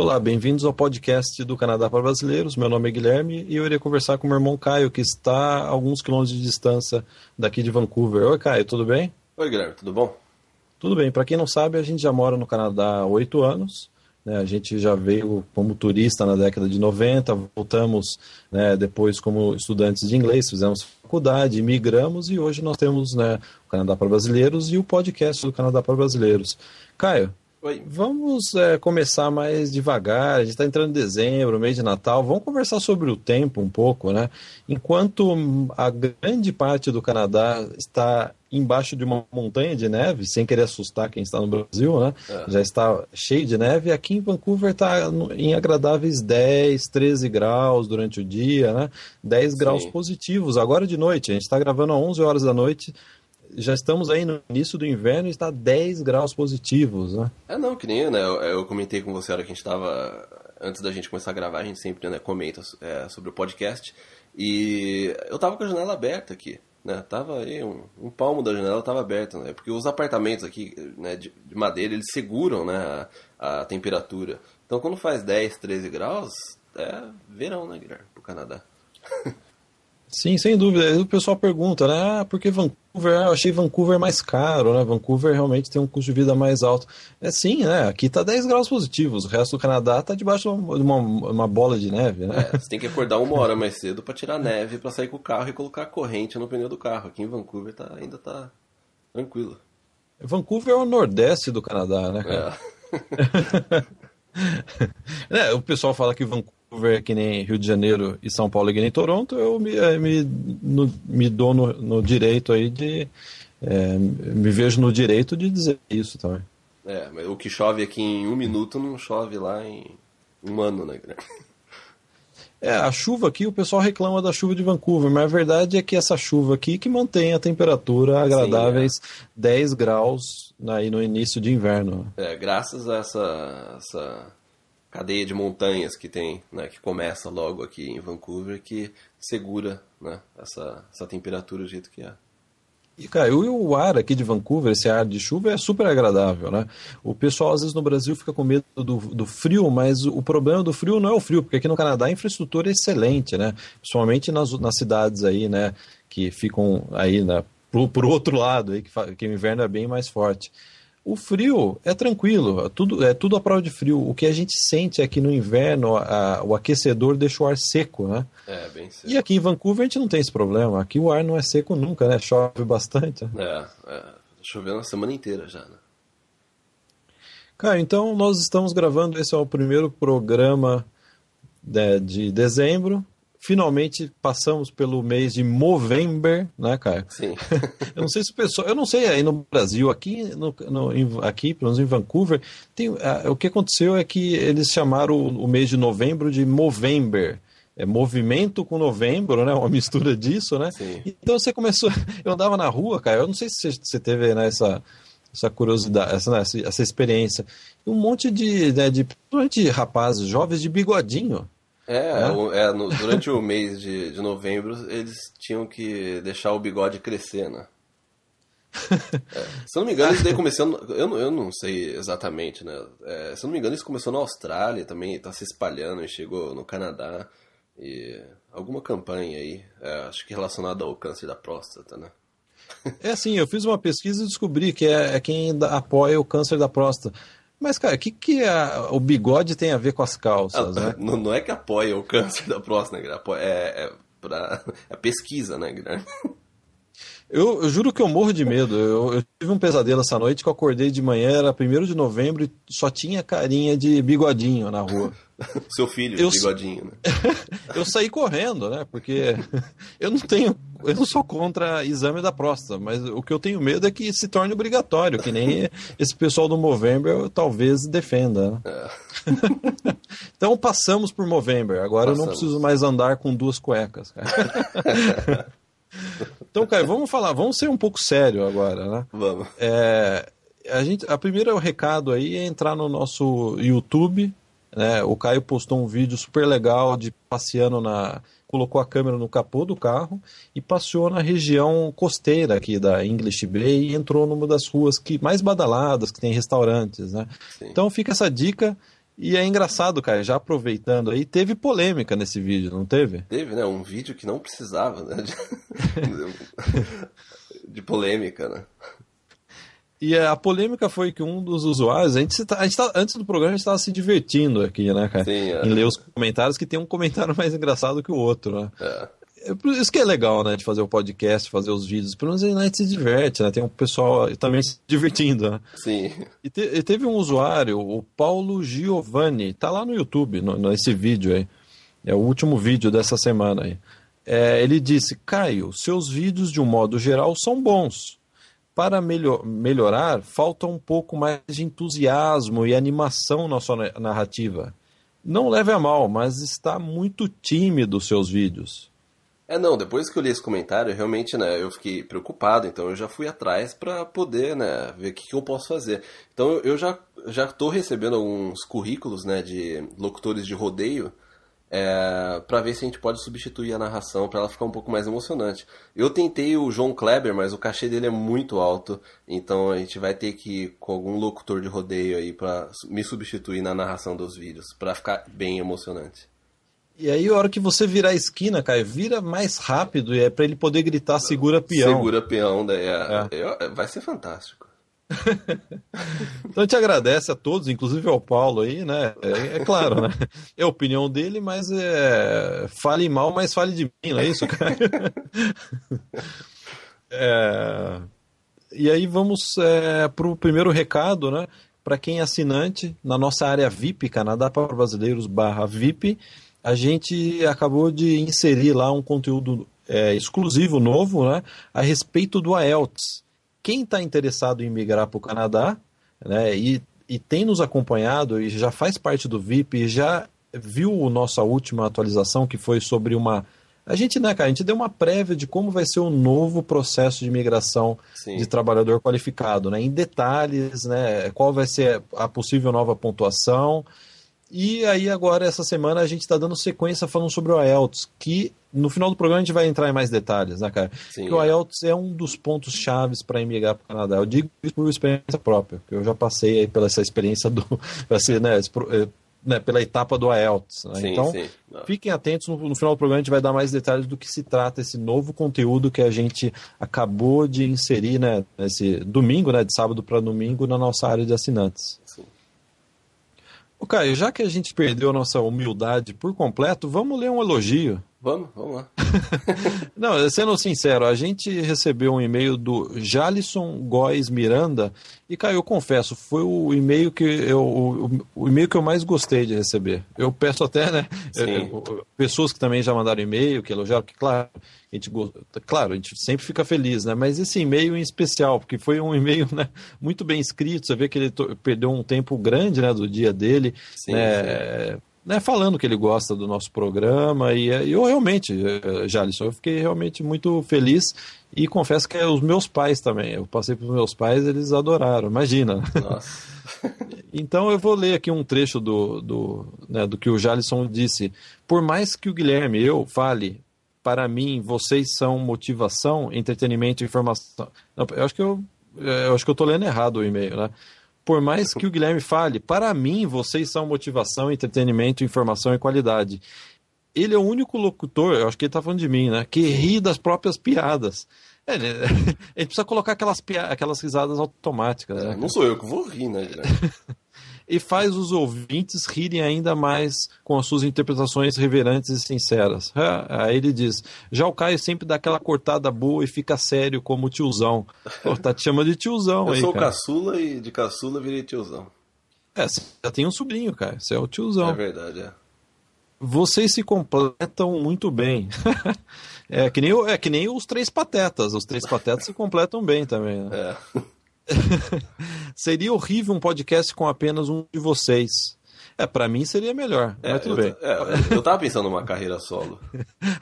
Olá, bem-vindos ao podcast do Canadá para Brasileiros. Meu nome é Guilherme e eu irei conversar com meu irmão Caio, que está a alguns quilômetros de distância daqui de Vancouver. Oi, Caio, tudo bem? Oi, Guilherme, tudo bom? Tudo bem. Para quem não sabe, a gente já mora no Canadá há oito anos. Né? A gente já veio como turista na década de 90, voltamos né, depois como estudantes de inglês, fizemos faculdade, migramos e hoje nós temos né, o Canadá para Brasileiros e o podcast do Canadá para Brasileiros. Caio, Oi. Vamos é, começar mais devagar, a gente está entrando em dezembro, mês de Natal, vamos conversar sobre o tempo um pouco, né? Enquanto a grande parte do Canadá está embaixo de uma montanha de neve, sem querer assustar quem está no Brasil, né? É. Já está cheio de neve. Aqui em Vancouver está em agradáveis 10, 13 graus durante o dia, né? 10 Sim. graus positivos. Agora de noite, a gente está gravando às 11 horas da noite, já estamos aí no início do inverno e está 10 graus positivos, né? É não, que nem né, eu, eu comentei com você a hora que a gente estava antes da gente começar a gravar, a gente sempre né, comenta é, sobre o podcast. E eu tava com a janela aberta aqui, né? Tava aí um, um palmo da janela tava aberta, né? Porque os apartamentos aqui, né, de, de madeira, eles seguram, né, a, a, temperatura. Então quando faz 10, 13 graus, é verão, né, Guilherme, pro Canadá. Sim, sem dúvida. Aí o pessoal pergunta, né? Ah, por que Vancouver? Ah, eu achei Vancouver mais caro, né? Vancouver realmente tem um custo de vida mais alto. É sim, né? Aqui tá 10 graus positivos, o resto do Canadá tá debaixo de uma, uma bola de neve, né? É, você tem que acordar uma hora mais cedo para tirar neve, para sair com o carro e colocar corrente no pneu do carro. Aqui em Vancouver tá, ainda tá tranquilo. Vancouver é o nordeste do Canadá, né, cara? É. é o pessoal fala que Vancouver Vancouver que nem Rio de Janeiro e São Paulo que nem Toronto, eu me, eh, me, no, me dou no, no, direito aí de. É, me vejo no direito de dizer isso também. É, mas o que chove aqui em um minuto não chove lá em um ano, né, É, a chuva aqui, o pessoal reclama da chuva de Vancouver, mas a verdade é que essa chuva aqui que mantém a temperatura agradáveis Sim, é. 10 graus aí no início de inverno. É, graças a essa, essa cadeia de montanhas que tem, né, que começa logo aqui em Vancouver, que segura né, essa, essa temperatura do jeito que é. E, cara, o ar aqui de Vancouver, esse ar de chuva, é super agradável, né? O pessoal, às vezes, no Brasil fica com medo do, do frio, mas o problema do frio não é o frio, porque aqui no Canadá a infraestrutura é excelente, né? Principalmente nas, nas cidades aí, né? Que ficam aí na, né, pro, pro outro lado, aí, que, que o inverno é bem mais forte. O frio é tranquilo, é tudo é tudo a prova de frio. O que a gente sente é que no inverno a, o aquecedor deixa o ar seco, né? É, bem seco. E aqui em Vancouver a gente não tem esse problema. Aqui o ar não é seco nunca, né? Chove bastante. É, é choveu a semana inteira já, né? Cara, então nós estamos gravando, esse é o primeiro programa de, né, de dezembro finalmente passamos pelo mês de Movember, né, Caio? Sim. eu não sei se o pessoal, eu não sei aí no Brasil, aqui, no, no em, aqui pelo menos em Vancouver, tem, a, o que aconteceu é que eles chamaram o, o mês de novembro de Movember é, movimento com novembro, né? Uma mistura disso, né? Sim. Então você começou. Eu andava na rua, cara. Eu não sei se você teve né, essa, essa curiosidade, essa, né, essa experiência. Um monte de, né, de, de rapazes jovens de bigodinho. É, é no, durante o mês de, de novembro eles tinham que deixar o bigode crescer, né? É, se eu não me engano, isso daí começando. Eu, eu não sei exatamente, né? É, se eu não me engano, isso começou na Austrália também, tá se espalhando e chegou no Canadá. E alguma campanha aí, é, acho que relacionada ao câncer da próstata, né? É sim, eu fiz uma pesquisa e descobri que é, é quem apoia o câncer da próstata. Mas, cara, o que, que a, o bigode tem a ver com as calças? Ah, né? não, é que apoia o câncer da próstata, né, é, é, pra, é pesquisa, né, Eu, eu, juro que eu morro de medo. Eu, eu, tive um pesadelo essa noite que eu acordei de manhã, era 1 de novembro e só tinha carinha de bigodinho na rua. Seu filho, eu bigodinho, né? eu saí correndo, né? Porque eu não tenho. Eu não sou contra exame da próstata, mas o que eu tenho medo é que se torne obrigatório, que nem esse pessoal do Movember talvez defenda. Né? É. então passamos por Movember, agora passamos. eu não preciso mais andar com duas cuecas. Cara. então, cara, vamos falar, vamos ser um pouco sério agora, né? Vamos. É, a, gente, a primeira o recado aí é entrar no nosso YouTube, né? O Caio postou um vídeo super legal de passeando na. colocou a câmera no capô do carro e passeou na região costeira aqui da English Bay e entrou numa das ruas que mais badaladas, que tem restaurantes. Né? Sim. Então fica essa dica. E é engraçado, cara, já aproveitando aí, teve polêmica nesse vídeo, não teve? Teve, né? Um vídeo que não precisava, né? De, de polêmica, né? E a polêmica foi que um dos usuários, a gente, tá, a gente tá, antes do programa a gente estava se divertindo aqui, né, cara? Sim, é. Em ler os comentários, que tem um comentário mais engraçado que o outro, né? É. é isso que é legal, né? De fazer o podcast, fazer os vídeos. Pelo menos a gente se diverte, né? Tem um pessoal também se divertindo, né? Sim. E, te, e teve um usuário, o Paulo Giovanni, tá lá no YouTube, no, nesse vídeo aí. É o último vídeo dessa semana aí. É, ele disse: Caio, seus vídeos de um modo geral são bons para melhor, melhorar, falta um pouco mais de entusiasmo e animação na sua narrativa. Não leve a mal, mas está muito tímido seus vídeos. É, não, depois que eu li esse comentário, realmente, né, eu fiquei preocupado, então eu já fui atrás para poder, né, ver o que, que, eu posso fazer. Então eu já já tô recebendo alguns currículos, né, de locutores de rodeio, é, para ver se a gente pode substituir a narração para ela ficar um pouco mais emocionante. Eu tentei o João Kleber, mas o cachê dele é muito alto, então a gente vai ter que ir com algum locutor de rodeio aí para me substituir na narração dos vídeos, para ficar bem emocionante. E aí, a hora que você virar a esquina, cara, vira mais rápido e é para ele poder gritar segura peão. Segura peão, daí é, é. é, é vai ser fantástico. então a gente agradece a todos, inclusive ao Paulo aí, né? É, é claro, né? É a opinião dele, mas é... fale mal, mas fale de mim, não é isso, cara? é... E aí vamos é, para o primeiro recado, né? Para quem é assinante, na nossa área VIP, Canadá para Brasileiros barra VIP, a gente acabou de inserir lá um conteúdo é, exclusivo, novo, né? A respeito do IELTS quem está interessado em migrar para o Canadá, né, e, e tem nos acompanhado e já faz parte do VIP, já viu a nossa última atualização, que foi sobre uma. A gente, né, cara, a gente deu uma prévia de como vai ser o novo processo de migração Sim. de trabalhador qualificado, né? Em detalhes, né? Qual vai ser a possível nova pontuação e aí, agora, essa semana, a gente está dando sequência falando sobre o IELTS, que no final do programa a gente vai entrar em mais detalhes, né, cara? Sim, que é. o IELTS é um dos pontos chaves para emigrar para o Canadá. Eu digo isso por experiência própria, porque eu já passei aí pela essa experiência do. Assim, né, eh, né, pela etapa do IELTS. Né? Sim, então, sim. Ah. fiquem atentos, no, no, final do programa a gente vai dar mais detalhes do que se trata esse novo conteúdo que a gente acabou de inserir né, nesse domingo, né, de sábado para domingo, na nossa área de assinantes. O Caio, já que a gente perdeu nossa humildade por completo, vamos ler um elogio. Vamos, vamos lá. não, sendo sincero, a gente recebeu um e-mail do Jalisson Góes Miranda e, caiu, eu confesso, foi o e-mail que eu o, o e-mail que eu mais gostei de receber. Eu peço até, né, eu, pessoas que também já mandaram e-mail, que elogiaram, que claro, a gente claro, a gente sempre fica feliz, né? Mas esse e-mail em especial, porque foi um e-mail, né, muito bem escrito, você vê que ele perdeu um tempo grande, né, do dia dele, sim, né, sim né, falando que ele gosta do nosso programa. E, eh, eu realmente, eh, eh, Jalisson, eu fiquei realmente muito feliz e confesso que é os meus pais também. Eu passei para os meus pais, eles adoraram, imagina. então eu vou ler aqui um trecho do, do, né, do que o Jalisson disse. Por mais que o Guilherme, eu, fale para mim, vocês são motivação, entretenimento e informação. eu acho que eu, eu acho que eu estou lendo errado o e-mail, né? Por mais que o Guilherme fale, para mim vocês são motivação, entretenimento, informação e qualidade. Ele é o único locutor, eu acho que ele tá falando de mim, né? Que ri das próprias piadas. É, né, ele, ele precisa colocar aquelas, aquelas risadas automáticas. Né? É, não sou eu que vou rir, né, Guilherme? e faz os ouvintes rirem ainda mais com as suas interpretações reverentes e sinceras. É, aí ele diz: já o Caio sempre dá aquela cortada boa e fica sério como tiozão. Pô, tá te chamando de tiozão Eu aí. Eu sou cara. caçula e de caçula virei tiozão. É, você já tem um sobrinho, cara. Você é o tiozão. É verdade, é. Vocês se completam muito bem. é, que nem, é que nem os três patetas. Os três patetas se completam bem também. Né? É. Seria horrível um podcast com apenas um de vocês. É, para mim seria melhor. É, mas tudo eu, bem. É, eu tava pensando numa carreira solo.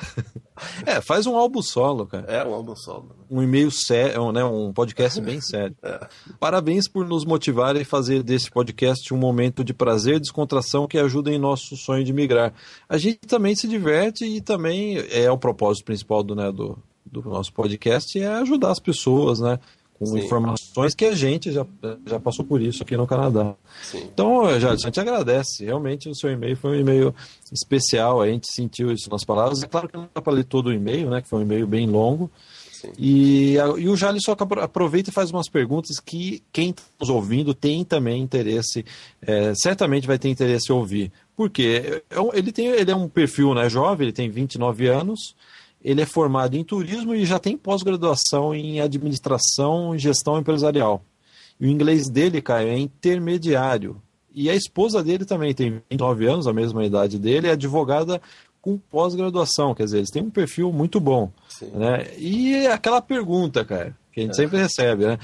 é, faz um álbum solo, cara. É, um álbum solo. Né? Um e-mail sério, é né, um podcast bem sério. É. Parabéns por nos motivar e fazer desse podcast um momento de prazer e descontração que ajuda em nosso sonho de migrar. A gente também se diverte e também é o propósito principal do, né, do, do nosso podcast é ajudar as pessoas, né? com Sim. informações que a gente já, já passou por isso aqui no Canadá. Sim. Então, já a gente agradece. Realmente o seu e-mail foi um e-mail especial, a gente sentiu isso nas palavras. É claro que não dá para ler todo o e-mail, né? Que foi um e-mail bem longo. E, a, e o só aproveita e faz umas perguntas que quem está nos ouvindo tem também interesse, é, certamente vai ter interesse em ouvir. Porque é, é ele, tem, ele é um perfil né, jovem, ele tem 29 anos, ele é formado em turismo e já tem pós-graduação em administração e gestão empresarial. E o inglês dele, Caio, é intermediário. E a esposa dele também tem 29 anos, a mesma idade dele, é advogada com pós-graduação, quer dizer, eles têm um perfil muito bom. Né? E é aquela pergunta, cara, que a gente é. sempre recebe, né?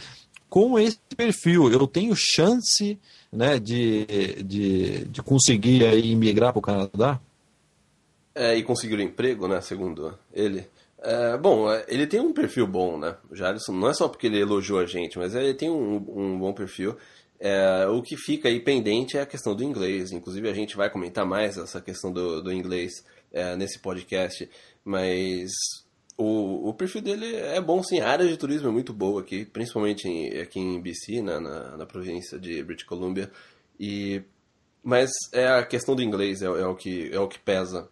Com esse perfil, eu tenho chance né, de, de, de conseguir aí, migrar para o Canadá? é, e conseguiu um emprego, né, segundo ele. É, bom, é, ele tem um perfil bom, né? O não é só porque ele elogiou a gente, mas ele tem um, um bom perfil. É, o que fica aí pendente é a questão do inglês. Inclusive, a gente vai comentar mais essa questão do, do inglês é, nesse podcast. Mas o, o, perfil dele é bom, sim. A área de turismo é muito boa aqui, principalmente em, aqui em BC, né, na, na, província de British Columbia. E, mas é a questão do inglês é, é o, que, é o que pesa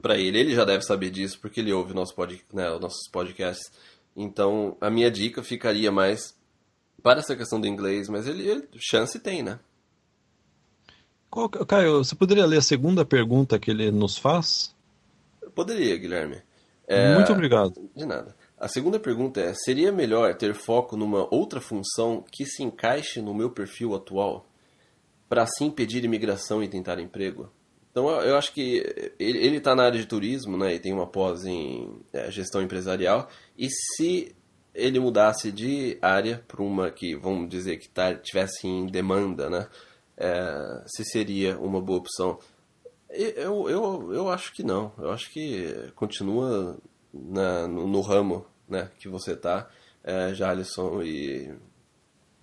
para ele. Ele já deve saber disso porque ele ouve nosso pod, né, nossos podcasts. Então, a minha dica ficaria mais para essa questão do inglês, mas ele, ele chance tem, né? Qual, Caio, você poderia ler a segunda pergunta que ele nos faz? Eu poderia, Guilherme. É, Muito obrigado. De nada. A segunda pergunta é: seria melhor ter foco numa outra função que se encaixe no meu perfil atual, para assim impedir imigração e tentar emprego? Então eu acho que ele está na área de turismo, né, e tem uma pós em é, gestão empresarial. E se ele mudasse de área para uma que, vamos dizer, que tá, tivesse em demanda, né, é, se seria uma boa opção? Eu, eu, eu acho que não. Eu acho que continua na, no, no, ramo né, que você está, é, Jalisson, e.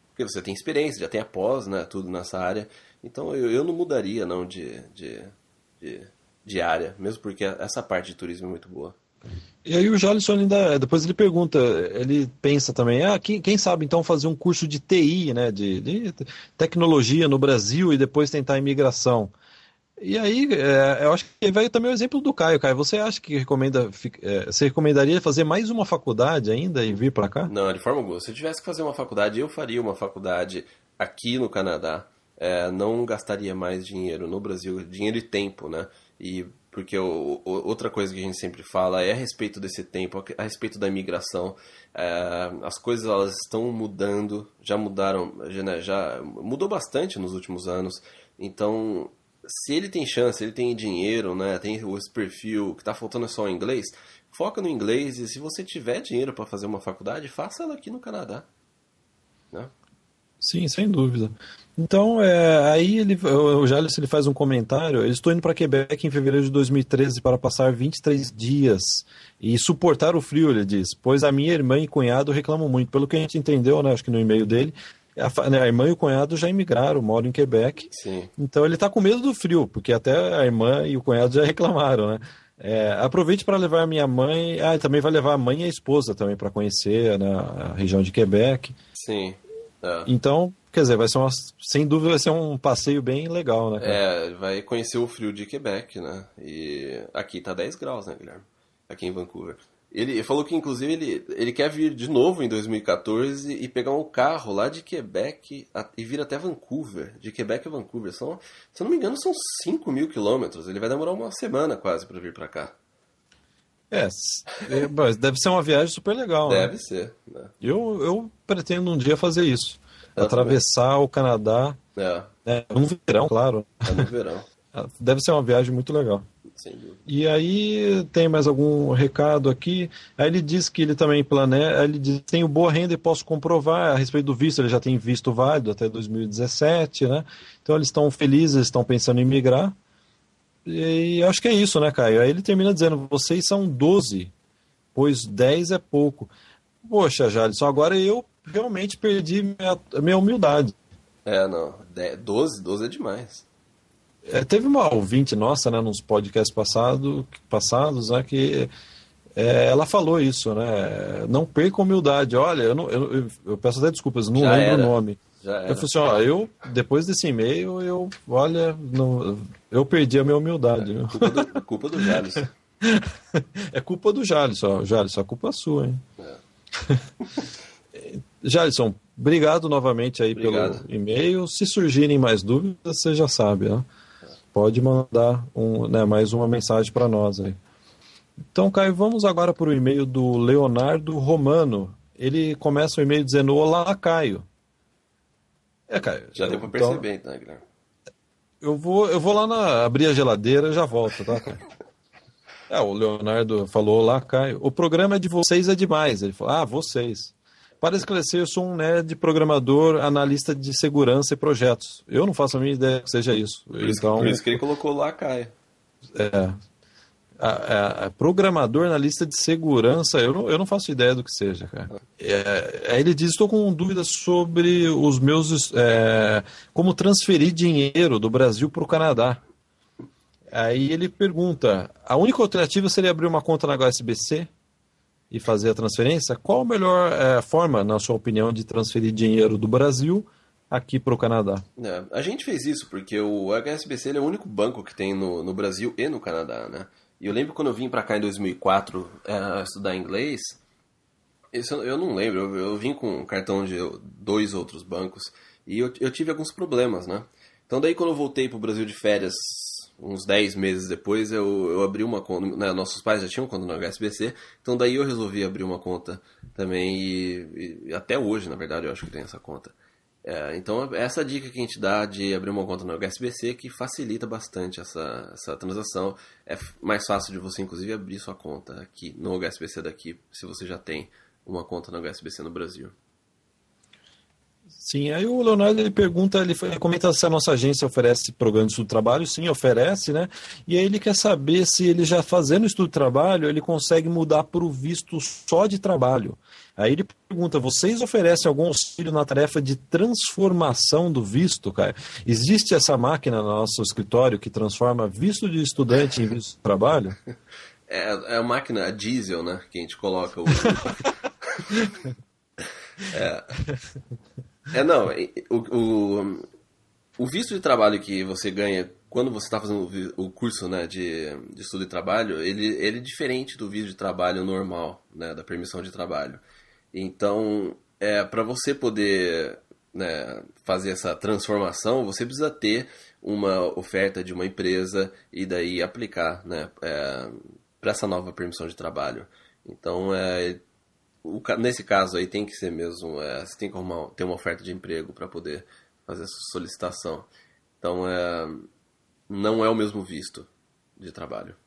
Porque você tem experiência, já tem a pós, né, tudo nessa área. Então eu, eu não mudaria não de, de diária, mesmo porque essa parte de turismo é muito boa. E aí o Jalisson ainda, depois ele pergunta, ele pensa também, ah, quem, quem sabe então fazer um curso de TI, né, de, de tecnologia no Brasil e depois tentar a imigração. E aí, é, eu acho que vai também o exemplo do Caio. Caio, você acha que recomenda, é, você recomendaria fazer mais uma faculdade ainda e vir para cá? Não, de forma alguma. Se eu tivesse que fazer uma faculdade, eu faria uma faculdade aqui no Canadá, é, não gastaria mais dinheiro no Brasil, dinheiro e tempo, né? E porque o, o, outra coisa que a gente sempre fala é a respeito desse tempo, a respeito da imigração. É, as coisas elas estão mudando, já mudaram, já, né, já mudou bastante nos últimos anos. Então, se ele tem chance, ele tem dinheiro, né? Tem esse perfil que está faltando só o inglês. Foca no inglês e se você tiver dinheiro para fazer uma faculdade, faça ela aqui no Canadá. Né? Sim, sem dúvida. Então, é, aí ele, o Jales ele faz um comentário. Eu estou indo para Quebec em fevereiro de 2013 para passar 23 dias e suportar o frio, ele diz, pois a minha irmã e cunhado reclamam muito. Pelo que a gente entendeu, né, acho que no e-mail dele, a, né, a, irmã e o cunhado já emigraram, moram em Quebec. Sim. Então ele está com medo do frio, porque até a irmã e o cunhado já reclamaram, né? É, aproveite para levar a minha mãe. Ah, também vai levar a mãe e a esposa também para conhecer né, a região de Quebec. Sim. É. Então, quer dizer, vai ser uma, sem dúvida vai ser um passeio bem legal, né? Cara? É, vai conhecer o frio de Quebec, né? E aqui tá 10 graus, né, Guilherme? Aqui em Vancouver. Ele falou que, inclusive, ele, ele quer vir de novo em 2014 e pegar um carro lá de Quebec a, e vir até Vancouver. De Quebec a Vancouver. São, se eu não me engano, são 5 mil quilômetros. Ele vai demorar uma semana quase para vir para cá. É, é deve ser uma viagem super legal. Né? Deve né? ser. Né? Eu, eu pretendo um dia fazer isso. Eu atravessar também. o Canadá. É. Né, no é verão, claro. É no verão. É, deve ser uma viagem muito legal. E aí tem mais algum recado aqui. Aí ele diz que ele também planeja, ele diz tenho boa renda e posso comprovar a respeito do visto, ele já tem visto válido até 2017, né? Então eles estão felizes, estão pensando em migrar. E acho que é isso, né, Caio? Aí ele termina dizendo: vocês são 12, pois 10 é pouco. Poxa, Jalisson, agora eu realmente perdi minha, minha humildade. É, não. 12, 12 é demais. É, teve uma ouvinte nossa, né, nos podcasts passado, passados, né, que é, ela falou isso, né? Não perca humildade. Olha, eu, não, eu, eu peço até desculpas, não Já lembro era. o nome. Eu falei assim, ó, eu, depois desse e-mail, eu, olha, não, eu perdi a minha humildade. É, culpa do, do Jales. é culpa do Jales, ó. Jales, a culpa é sua, hein? É. Jalisson, obrigado novamente aí obrigado. pelo e-mail. Se surgirem mais dúvidas, você já sabe, ó Pode mandar um, né, mais uma mensagem para nós aí. Então, Caio, vamos agora para o e-mail do Leonardo Romano. Ele começa o e-mail dizendo: Olá, Caio. É, cara. Já deu pra perceber, então, né, Guilherme? Eu vou, eu vou lá na, abrir a geladeira e já volto, tá, cara? é, o Leonardo falou lá, Caio. O programa é de vocês é demais. Ele falou, ah, vocês. Para esclarecer, eu sou um nerd programador, analista de segurança e projetos. Eu não faço a mínima ideia que seja isso. Por isso, então por isso que ele colocou lá, Caio. É, a, a, programador na lista de segurança, eu não, eu não faço ideia do que seja, cara. É, aí ele diz: estou com dúvidas sobre os meus. É, como transferir dinheiro do Brasil para o Canadá. Aí ele pergunta: a única alternativa seria abrir uma conta na HSBC e fazer a transferência? Qual a melhor é, forma, na sua opinião, de transferir dinheiro do Brasil aqui para o Canadá? É, a gente fez isso porque o HSBC é o único banco que tem no, no Brasil e no Canadá, né? E eu lembro quando eu vim para cá em 2004 uh, é, estudar inglês, eu, eu não lembro, eu, eu, vim com um cartão de dois outros bancos e eu, eu tive alguns problemas, né? Então daí quando eu voltei pro Brasil de férias, uns 10 meses depois, eu, eu abri uma conta, né, nossos pais já tinham conta no HSBC, então daí eu resolvi abrir uma conta também e, e até hoje, na verdade, eu acho que tem essa conta. É, então, é essa dica que a gente dá de abrir uma conta no HSBC que facilita bastante essa, essa transação. É mais fácil de você, inclusive, abrir sua conta aqui no HSBC daqui, se você já tem uma conta no HSBC no Brasil. Sim, aí o Leonardo ele pergunta, ele comenta se a nossa agência oferece programa de estudo de trabalho. Sim, oferece, né? E aí ele quer saber se ele já fazendo estudo de trabalho, ele consegue mudar para o visto só de trabalho. Aí ele pergunta: vocês oferecem algum auxílio na tarefa de transformação do visto, Caio? Existe essa máquina no nosso escritório que transforma visto de estudante em visto de trabalho? É, é a máquina a diesel, né? Que a gente coloca o. é. é. não. O, o, o, visto de trabalho que você ganha quando você está fazendo o curso né, de, de estudo e trabalho, ele, ele é diferente do visto de trabalho normal, né, da permissão de trabalho. Então, é, para você poder né, fazer essa transformação, você precisa ter uma oferta de uma empresa e daí aplicar né, é, para essa nova permissão de trabalho. Então, é, o, nesse caso aí tem que ser mesmo, é, você tem que arrumar, ter uma oferta de emprego para poder fazer essa solicitação. Então, é, não é o mesmo visto de trabalho.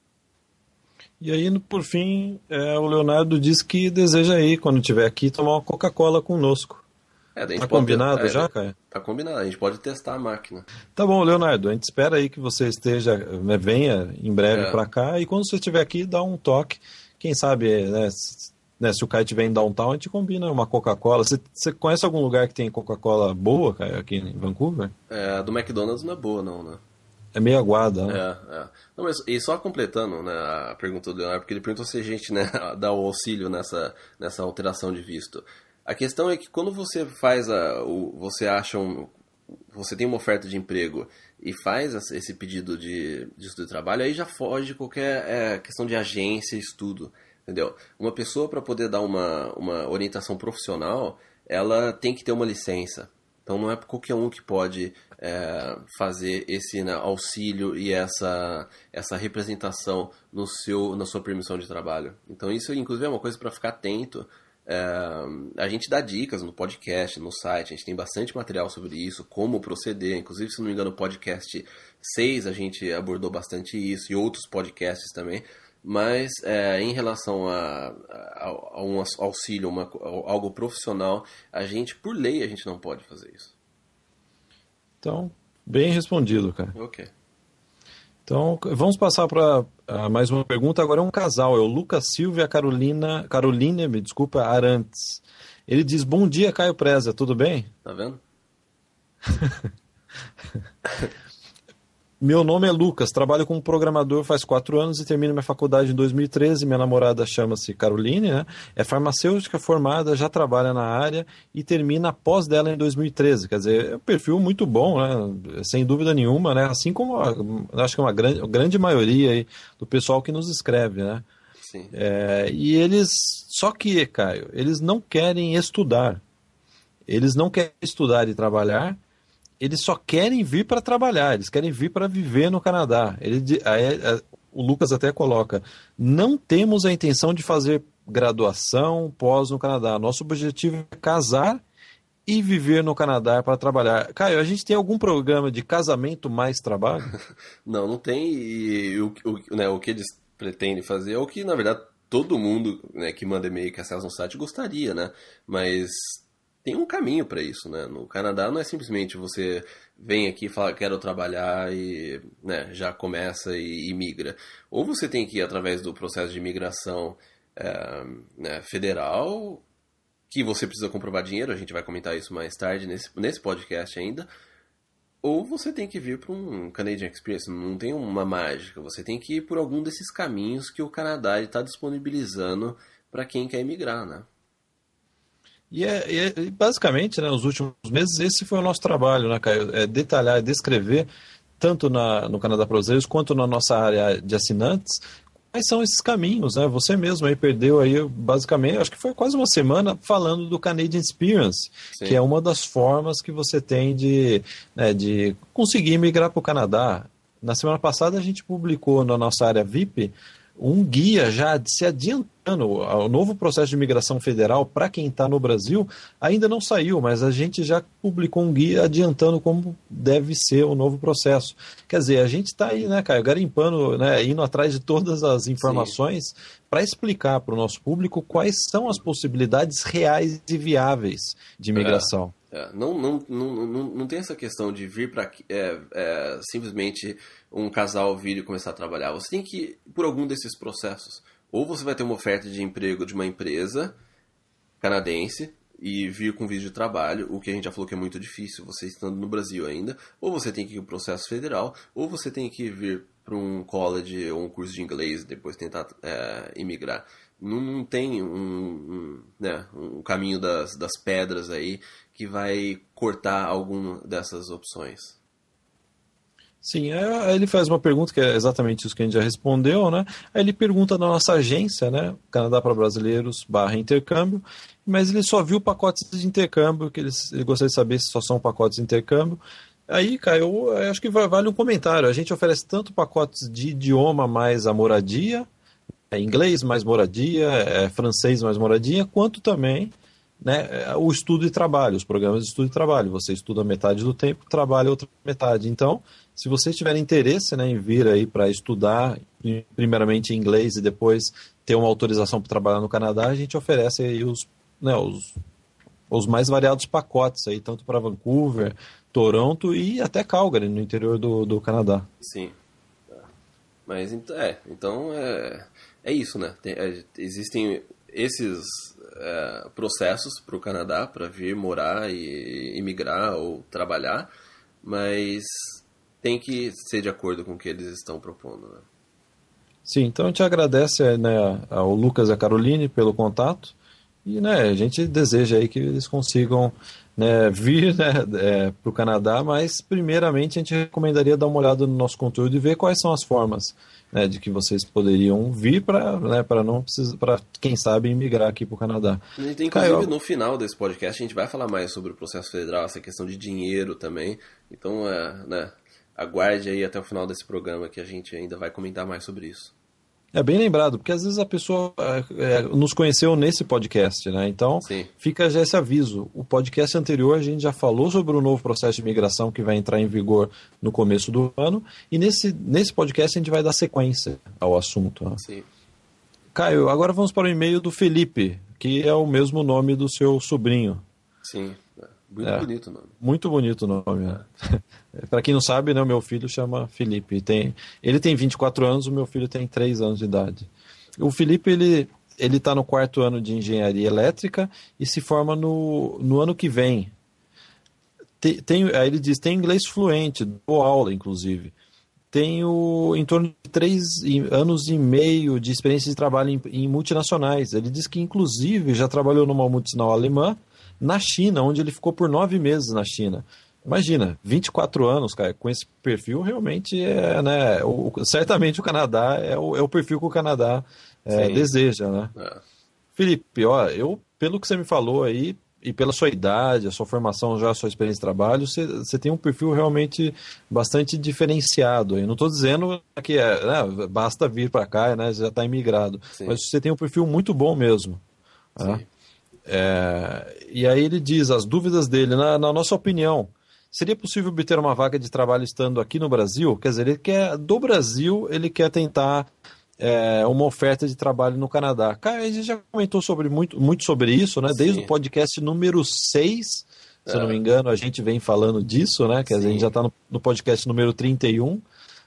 E aí, por fim, é, o Leonardo diz que deseja aí, quando estiver aqui, tomar uma Coca-Cola conosco. É, tá combinado ter... já, é, Caio? Tá combinado, a gente pode testar a máquina. Tá bom, Leonardo, a gente espera aí que você esteja, né, venha em breve é. para cá e quando você estiver aqui, dá um toque. Quem sabe, é, né, se, né, se o Caio estiver em downtown, a gente combina uma Coca-Cola. Você, você, conhece algum lugar que tem Coca-Cola boa, Caio, aqui em Vancouver? É, a do McDonald's não é boa, não, né? É meio aguada. né? É, é. Não, mas, e só completando né, a pergunta do Leonardo, porque ele perguntou se a gente né, dá o auxílio nessa, nessa alteração de visto. A questão é que quando você faz a. O, você acha um. Você tem uma oferta de emprego e faz esse pedido de, de estudo de trabalho, aí já foge qualquer é, questão de agência, estudo. Entendeu? Uma pessoa, para poder dar uma, uma orientação profissional, ela tem que ter uma licença. Então não é qualquer um que pode é, fazer esse né, auxílio e essa, essa representação no seu, na sua permissão de trabalho. Então, isso, inclusive, é uma coisa para ficar atento. É, a gente dá dicas no podcast, no site, a gente tem bastante material sobre isso, como proceder. Inclusive, se não me engano, no podcast 6 a gente abordou bastante isso e outros podcasts também. Mas é, em relação a, a, a um auxílio, uma, a algo profissional, a gente, por lei, a gente não pode fazer isso. Então, bem respondido, cara. Ok. Então, vamos passar para mais uma pergunta. Agora é um casal, é o Lucas Silva e a Carolina, Carolina, me desculpa, Arantes. Ele diz: Bom dia, Caio Preza, tudo bem? Tá vendo? Meu nome é Lucas, trabalho como programador faz quatro anos e termino minha faculdade em 2013. Minha namorada chama-se Caroline, né? é farmacêutica formada, já trabalha na área e termina após dela em 2013. Quer dizer, é um perfil muito bom, né? sem dúvida nenhuma, né? assim como a, acho que é uma grande, grande maioria do pessoal que nos escreve. Né? Sim. É, e eles, só que, Caio, eles não querem estudar. Eles não querem estudar e trabalhar eles só querem vir para trabalhar, eles querem vir para viver no Canadá. Ele, a, a, é, o Lucas até coloca: não temos a intenção de fazer graduação, pós no Canadá. Nosso objetivo é casar e viver no Canadá para trabalhar. Caio, a gente tem algum programa de casamento mais trabalho? não, não tem. E o, o, né, o que eles pretendem fazer é o que, na verdade, todo mundo né, que manda e-mail e acessa no site gostaria, né? Mas tem um caminho para isso, né? No Canadá não é simplesmente você vem aqui e fala quero trabalhar e né, já começa e, e migra. Ou você tem que ir através do processo de imigração é, né, federal, que você precisa comprovar dinheiro, a gente vai comentar isso mais tarde nesse, nesse podcast ainda. Ou você tem que vir para um Canadian Experience, não tem uma mágica. Você tem que ir por algum desses caminhos que o Canadá está disponibilizando para quem quer emigrar, né? É, e, é, e basicamente, né, nos últimos meses, esse foi o nosso trabalho, né, Caio? É detalhar, descrever, tanto na, no Canadá para quanto na nossa área de assinantes, quais são esses caminhos, né? Você mesmo aí perdeu aí, basicamente, acho que foi quase uma semana falando do Canadian Experience, Sim. que é uma das formas que você tem de, né, de conseguir migrar para o Canadá. Na semana passada a gente publicou na nossa área VIP um guia já se adiantando ao novo processo de migração federal para quem está no Brasil. Ainda não saiu, mas a gente já publicou um guia adiantando como deve ser o novo processo. Quer dizer, a gente está aí, né, Caio, garimpando, né, indo atrás de todas as informações para explicar para o nosso público quais são as possibilidades reais e viáveis de migração. É, não, não, não, não, não tem essa questão de vir para é, é, simplesmente um casal vir e começar a trabalhar. Você tem que ir por algum desses processos. Ou você vai ter uma oferta de emprego de uma empresa canadense, e vir com vídeo de trabalho, o que a gente já falou que é muito difícil, você estando no Brasil ainda, ou você tem que ir para o processo federal, ou você tem que vir para um college ou um curso de inglês e depois tentar é, imigrar. Não, não tem um, um, né, um caminho das, das pedras aí que vai cortar alguma dessas opções. Sim, é, aí ele faz uma pergunta que é exatamente isso que a gente já respondeu, né? Aí ele pergunta na nossa agência, né? Canadá para Brasileiros barra intercâmbio, mas ele só viu pacotes de intercâmbio, que ele, ele gostaria de saber se só são pacotes de intercâmbio. Aí, Caio, eu acho que vale um comentário. A gente oferece tanto pacotes de idioma mais a moradia, é inglês mais moradia, é francês mais moradia, quanto também né, o estudo e trabalho, os programas de estudo e trabalho. Você estuda metade do tempo, trabalha outra metade. Então, se você tiver interesse né, em vir aí para estudar, primeiramente inglês e depois ter uma autorização para trabalhar no Canadá, a gente oferece aí os, né, os, os mais variados pacotes aí, tanto para Vancouver, Toronto e até Calgary, no interior do, do Canadá. Sim. Mas é, então é, é isso, né? Tem, é, existem esses é, processos para o Canadá para vir morar e imigrar ou trabalhar, mas tem que ser de acordo com o que eles estão propondo. Né? Sim, então a gente agradece né, ao Lucas e à Caroline pelo contato e né, a gente deseja aí que eles consigam né, vir né, é, para o Canadá, mas primeiramente a gente recomendaria dar uma olhada no nosso conteúdo e ver quais são as formas né, de que vocês poderiam vir para né, não para quem sabe emigrar aqui para o Canadá. A gente, inclusive, Caiu. no final desse podcast a gente vai falar mais sobre o processo federal, essa questão de dinheiro também. Então, é, né, aguarde aí até o final desse programa que a gente ainda vai comentar mais sobre isso. É bem lembrado, porque às vezes a pessoa é, é, nos conheceu nesse podcast, né? Então Sim. fica já esse aviso. O podcast anterior a gente já falou sobre o novo processo de migração que vai entrar em vigor no começo do ano, e nesse, nesse podcast a gente vai dar sequência ao assunto. Né? Sim. Caio, agora vamos para o e-mail do Felipe, que é o mesmo nome do seu sobrinho. Sim. Muito é. bonito o nome. Muito bonito o nome. Né? É. Para quem não sabe, né, o meu filho chama Felipe. Tem, ele tem 24 anos, o meu filho tem 3 anos de idade. O Felipe, ele ele está no quarto ano de engenharia elétrica e se forma no, no ano que vem. Tem, tem, aí ele diz: tem inglês fluente, dou aula, inclusive. Tenho em torno de três anos e meio de experiência de trabalho em, em multinacionais. Ele diz que, inclusive, já trabalhou numa multinacional alemã na China, onde ele ficou por nove meses na China. Imagina, 24 anos, cara, com esse perfil, realmente é, né? O, certamente o Canadá é o, é o perfil que o Canadá é, deseja, né? É. Felipe, ó, eu, pelo que você me falou aí, e pela sua idade, a sua formação já, a sua experiência de trabalho, você, você tem um perfil realmente bastante diferenciado. Eu não estou dizendo que é, né, basta vir para cá, né, já está imigrado, Sim. mas você tem um perfil muito bom mesmo. Né? Sim. É, e aí ele diz as dúvidas dele, na, na, nossa opinião, seria possível obter uma vaga de trabalho estando aqui no Brasil? Quer dizer, ele quer do Brasil ele quer tentar é, uma oferta de trabalho no Canadá. Cara, a gente já comentou sobre muito, muito sobre isso, né? Desde Sim. o podcast número 6, se é. eu não me é. engano, a gente vem falando disso, né? Quer dizer, a gente já está no, no podcast número 31,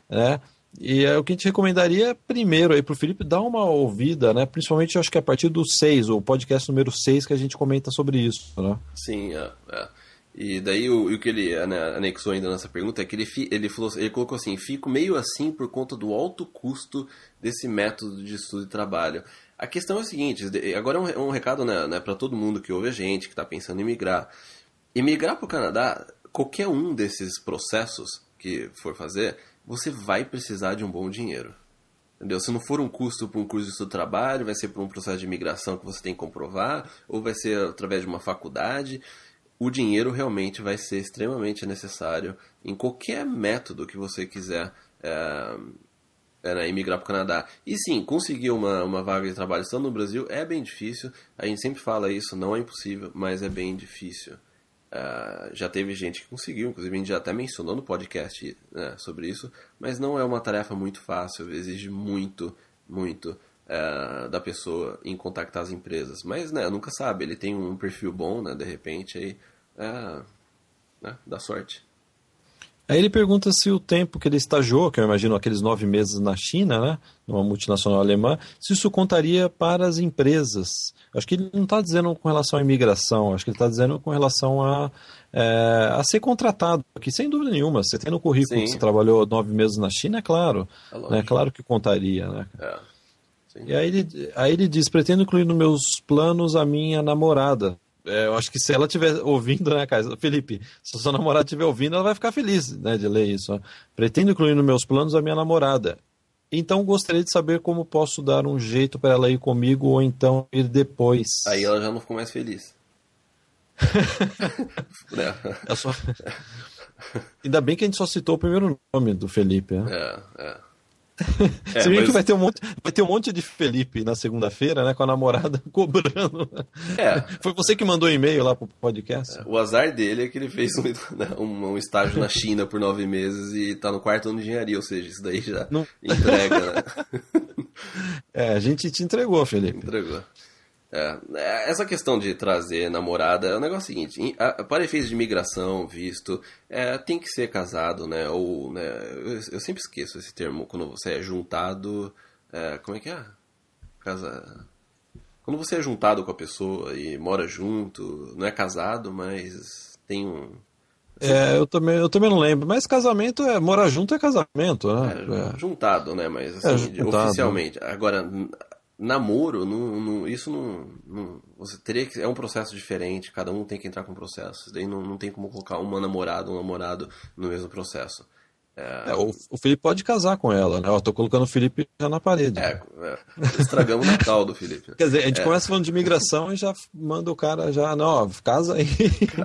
né? E é, o que a gente recomendaria é, primeiro aí para o Felipe dar uma ouvida, né? Principalmente acho que é a partir do 6, o podcast número 6, que a gente comenta sobre isso, né? Sim, é, é. E daí o, o, que ele né, anexou ainda nessa pergunta é que ele, ele, falou, ele colocou assim: fico meio assim por conta do alto custo desse método de estudo e trabalho. A questão é a seguinte: agora é um, é um recado né, né para todo mundo que ouve a gente, que está pensando em migrar. Emigrar para o Canadá, qualquer um desses processos que for fazer, você vai precisar de um bom dinheiro. Entendeu? Se não for um custo para um curso de estudo trabalho, vai ser para um processo de imigração que você tem que comprovar, ou vai ser através de uma faculdade. O dinheiro realmente vai ser extremamente necessário em qualquer método que você quiser é, é, né, imigrar para o Canadá. E sim, conseguir uma, uma vaga de trabalho estando no Brasil é bem difícil. A gente sempre fala isso, não é impossível, mas é bem difícil. Uh, já teve gente que conseguiu, inclusive a gente já até mencionou no podcast né, sobre isso, mas não é uma tarefa muito fácil, exige muito, muito uh, da pessoa em contactar as empresas. Mas né, nunca sabe, ele tem um perfil bom, né, de repente aí uh, né, dá sorte. Aí ele pergunta se o tempo que ele estagiou, que eu imagino aqueles nove meses na China, né, numa multinacional alemã, se isso contaria para as empresas. Acho que ele não está dizendo com relação à imigração, acho que ele está dizendo com relação a, é, a ser contratado. Que sem dúvida nenhuma, você tem no currículo Sim. que você trabalhou nove meses na China, é claro. É, né, claro que contaria, né? É. E aí ele, aí ele diz: pretendo incluir nos meus planos a minha namorada é, eu acho que se ela estiver ouvindo, né, Caio? Felipe, se sua namorada estiver ouvindo, ela vai ficar feliz né, de ler isso. Pretendo incluir nos meus planos a minha namorada. Então gostaria de saber como posso dar um jeito para ela ir comigo ou então ir depois. Aí ela já não ficou mais feliz. é. é só... Ainda bem que a gente só citou o primeiro nome do Felipe. Né? É, é. É, Se bem mas... que vai ter, um monte, vai ter um monte de Felipe na segunda-feira, né? Com a namorada cobrando. É. Foi você que mandou um e-mail lá pro podcast? É, o azar dele é que ele fez um, né, um, um estágio na China por nove meses e tá no quarto ano de engenharia, ou seja, isso daí já Não... entrega, né? É, a gente te entregou, Felipe. Entregou. É, é, essa questão de trazer namorada é o um negócio seguinte: para efeitos de imigração, visto, é, tem que ser casado, né? Ou, né, eu, eu, sempre esqueço esse termo quando você é juntado. É, como é que é? Casa. Quando você é juntado com a pessoa e mora junto, não é casado, mas tem um. É, eu também, eu também não lembro, mas casamento é. Morar junto é casamento, né? É, é. juntado, né? Mas é, assim, juntado. oficialmente. Agora, namoro, isso não, Você teria que. É um processo diferente, cada um tem que entrar com um processo. Daí não, não tem como colocar uma namorada, um namorado no mesmo processo. É... É, o, o, Felipe pode casar com ela, né? Eu tô colocando o Felipe já na parede. É, é estragamos o Natal do Felipe. Né? Quer dizer, a gente é. começa falando de imigração e já manda o cara já, não, ó, casa aí.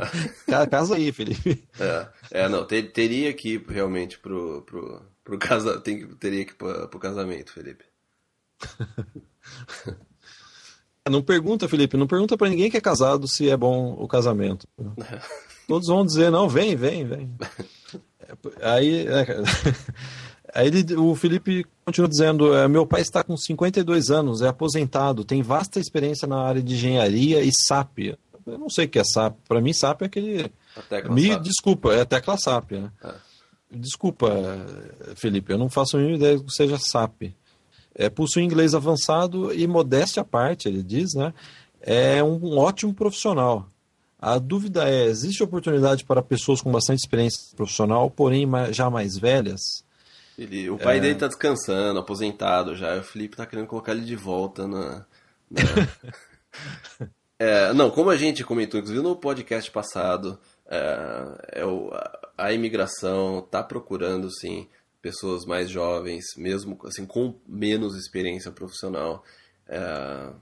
casa aí, Felipe. É, é não, ter, teria que ir realmente pro, pro, pro casa, teria que ir pro, pro casamento, Felipe. Não pergunta, Felipe, não pergunta para ninguém que é casado se é bom o casamento. Todos vão dizer, não, vem, vem, vem. Aí, é, aí ele, o Felipe continua dizendo, é, meu pai está com 52 anos, é aposentado, tem vasta experiência na área de engenharia e SAP. Eu não sei o que é SAP, para mim SAP é aquele... Me SAP. desculpa, é tecla SAP, né? É. Desculpa, Felipe, eu não faço nenhuma ideia do que seja SAP. É, possui inglês avançado e modéstia à parte, ele diz, né? É um ótimo profissional. A dúvida é: existe oportunidade para pessoas com bastante experiência profissional, porém já mais velhas? Ele, o pai é... dele está descansando, aposentado já. O Felipe está querendo colocar ele de volta na. na... é, não, como a gente comentou, inclusive no podcast passado, é, é o, a imigração está procurando, sim, pessoas mais jovens, mesmo assim com menos experiência profissional, é,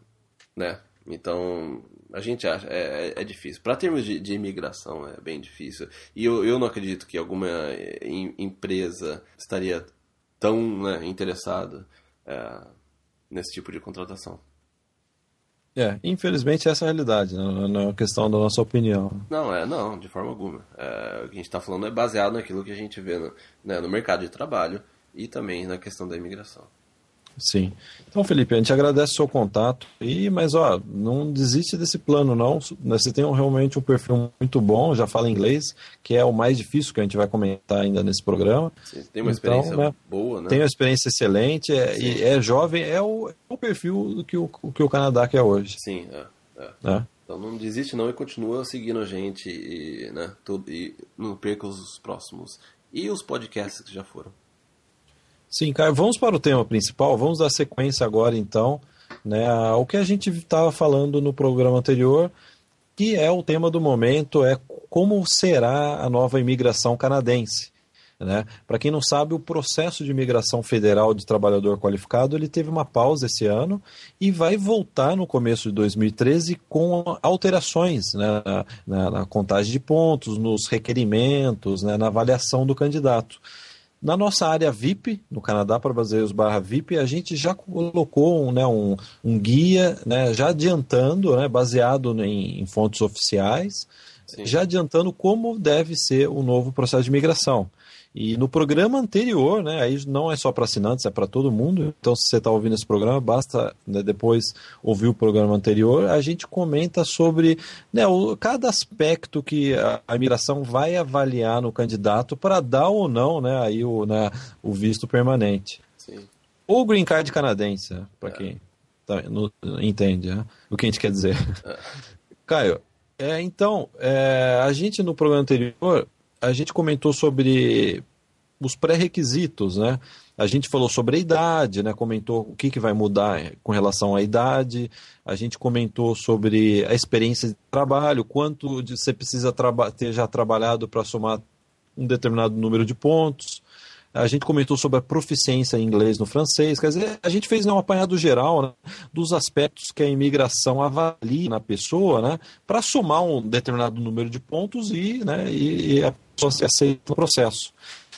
né? Então a gente acha é, é, é difícil. Para termos de, de, imigração é bem difícil. E eu, eu não acredito que alguma é, em, empresa estaria tão né, interessada é, nesse tipo de contratação. É, infelizmente essa é a realidade, não, é uma questão da nossa opinião. Não, é, não, de forma alguma. É, o que a gente está falando é baseado naquilo que a gente vê no, né, no mercado de trabalho e também na questão da imigração. Sim. Então, Felipe, a gente agradece o seu contato e, mas ó, não desiste desse plano, não. Né, você tem um, realmente um perfil muito bom, já fala inglês, que é o mais difícil que a gente vai comentar ainda nesse programa. Sim, tem uma então, experiência né, boa, né? Tem uma experiência excelente, é, e é jovem, é o, é o perfil que o, que o Canadá quer hoje. Sim, é, é. Né? Então não desiste não e continua seguindo a gente e, né, tudo, e não perca os próximos. E os podcasts que já foram. Sim, Caio, vamos para o tema principal, vamos dar sequência agora então né, ao que a gente estava falando no programa anterior, que é o tema do momento, é como será a nova imigração canadense. Né? Para quem não sabe, o processo de imigração federal de trabalhador qualificado ele teve uma pausa esse ano e vai voltar no começo de 2013 com alterações né? na, na, na, contagem de pontos, nos requerimentos, né? na avaliação do candidato. Na nossa área VIP, no Canadá para Brasileiros barra VIP, a gente já colocou um, né, um, um guia, né, já adiantando, né, baseado em, em fontes oficiais, Sim. já adiantando como deve ser o novo processo de migração. E no programa anterior, né, aí não é só para assinantes, é para todo mundo. Então, se você está ouvindo esse programa, basta né, depois ouvir o programa anterior. A gente comenta sobre né, o, cada aspecto que a, a imigração vai avaliar no candidato para dar ou não né, aí o, né, o visto permanente. Sim. Ou green card canadense, né, para é. quem tá, não, entende né, o que a gente quer dizer. É. Caio, é, então, é, a gente no programa anterior a gente comentou sobre os pré-requisitos, né? A gente falou sobre a idade, né? Comentou o que, que vai mudar com relação à idade. A gente comentou sobre a experiência de trabalho, quanto de você precisa ter já trabalhado para somar um determinado número de pontos a gente comentou sobre a proficiência em inglês no francês, quer dizer, a gente fez né, um apanhado geral né, dos aspectos que a imigração avalia na pessoa, né, para somar um determinado número de pontos e, né, e, e a pessoa se aceita o processo.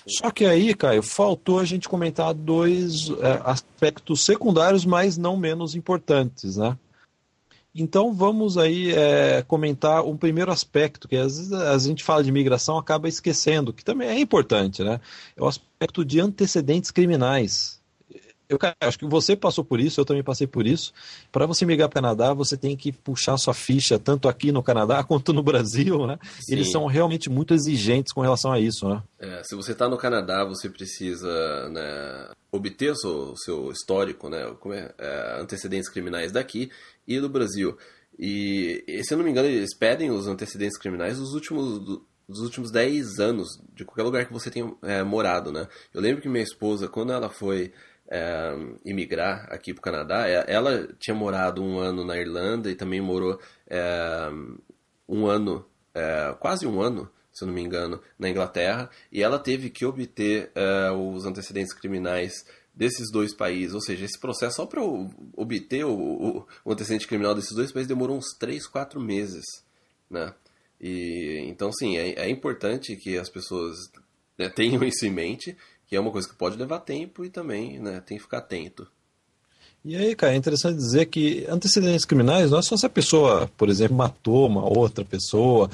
Só que aí, Caio, faltou a gente comentar dois é, aspectos secundários, mas não menos importantes, né? Então vamos aí é, comentar um primeiro aspecto, que às vezes a gente fala de migração acaba esquecendo, que também é importante, né? É o aspecto de antecedentes criminais eu cara, acho que você passou por isso, eu também passei por isso. Para você migrar para o Canadá, você tem que puxar sua ficha, tanto aqui no Canadá quanto no Brasil, né? Sim. Eles são realmente muito exigentes com relação a isso, né? É, se você está no Canadá, você precisa né, obter o seu, seu, histórico, né? Como é, é, antecedentes criminais daqui e do Brasil. E, e, se eu não me engano, eles pedem os antecedentes criminais dos últimos. Do, dos últimos 10 anos, de qualquer lugar que você tenha é, morado, né? Eu lembro que minha esposa, quando ela foi é, imigrar aqui para o Canadá. É, ela tinha morado um ano na Irlanda e também morou é, um ano, é, quase um ano, se eu não me engano, na Inglaterra. E ela teve que obter é, os antecedentes criminais desses dois países. Ou seja, esse processo só para obter o, o, o, antecedente criminal desses dois países demorou uns 3, 4 meses. Né? E, então, sim, é, é importante que as pessoas né, tenham isso em mente que é uma coisa que pode levar tempo e também né, tem que ficar atento. E aí, cara, é interessante dizer que antecedentes criminais não é só se a pessoa, por exemplo, matou uma outra pessoa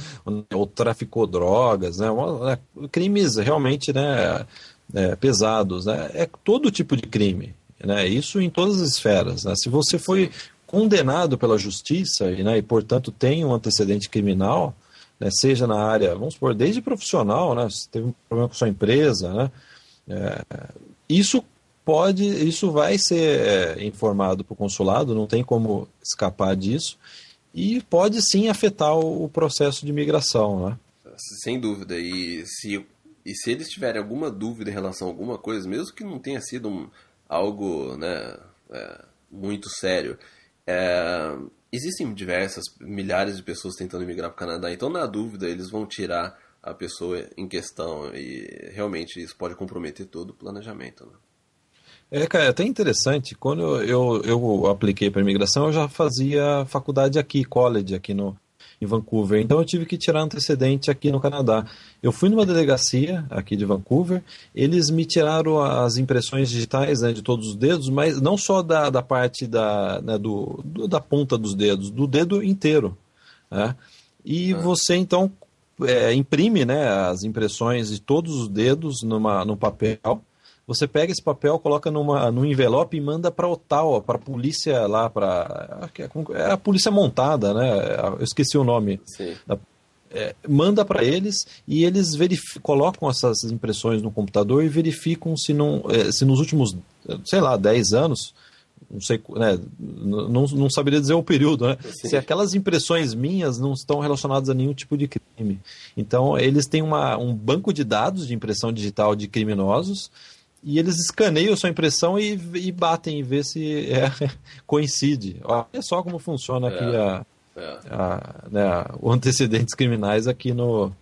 ou traficou drogas, né? né crimes realmente né, é, pesados, né? É todo tipo de crime, né? Isso em todas as esferas, né? Se você foi condenado pela justiça né, e, portanto, tem um antecedente criminal, né, seja na área, vamos supor, desde profissional, né? Se teve um problema com sua empresa, né? É, isso pode, isso vai ser é, informado para o consulado, não tem como escapar disso, e pode sim afetar o, o processo de migração, né? Sem dúvida, e se, e se eles tiverem alguma dúvida em relação a alguma coisa, mesmo que não tenha sido um, algo né, é, muito sério, é, existem diversas, milhares de pessoas tentando migrar para o Canadá, então na dúvida eles vão tirar a pessoa em questão e realmente isso pode comprometer todo o planejamento. Né? É, cara, é até interessante. Quando eu, eu, eu apliquei para imigração, eu já fazia faculdade aqui, college aqui no, em Vancouver. Então eu tive que tirar antecedente aqui no Canadá. Eu fui numa delegacia aqui de Vancouver, eles me tiraram as impressões digitais né, de todos os dedos, mas não só da, da parte da, né, do, do, da ponta dos dedos, do dedo inteiro. Né? E ah. você então é, imprime né, as impressões de todos os dedos numa, num papel. Você pega esse papel, coloca numa, num envelope e manda para Ottawa, para a polícia lá, para era é é a polícia montada, né? Eu esqueci o nome. Sim. Da, é, manda para eles e eles colocam essas impressões no computador e verificam se, não, é, se nos últimos, sei lá, 10 anos, não sei, né, não, não saberia dizer o período, né? Se aquelas impressões minhas não estão relacionadas a nenhum tipo de crime. Então, eles têm uma, um banco de dados de impressão digital de criminosos e eles escaneiam sua impressão e, e batem e vê se é, coincide. Olha só como funciona aqui é, a, é. a né, o antecedentes criminais aqui no,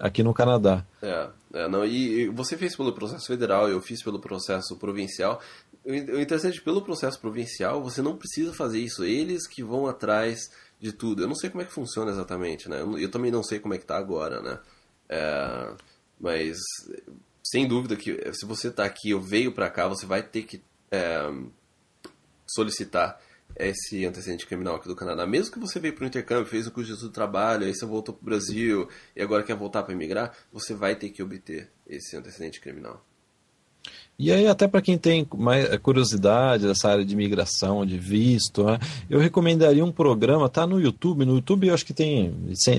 aqui no Canadá. É. É, não, e, e, você fez pelo processo federal, eu fiz pelo processo provincial o interessante pelo processo provincial, você não precisa fazer isso. Eles que vão atrás de tudo. Eu não sei como é que funciona exatamente, né? Eu também não sei como é que tá agora, né? É, mas sem dúvida que eh, se você tá aqui ou veio para cá, você vai ter que é, solicitar esse antecedente criminal aqui do Canadá. Mesmo que você veio para o intercâmbio, fez um curso de estudo de trabalho, aí você voltou para o Brasil e agora quer voltar para emigrar, você vai ter que obter esse antecedente criminal. E aí, até para quem tem mais é, curiosidade dessa área de imigração, de visto, né, eu recomendaria um programa, tá no YouTube. No YouTube eu acho que tem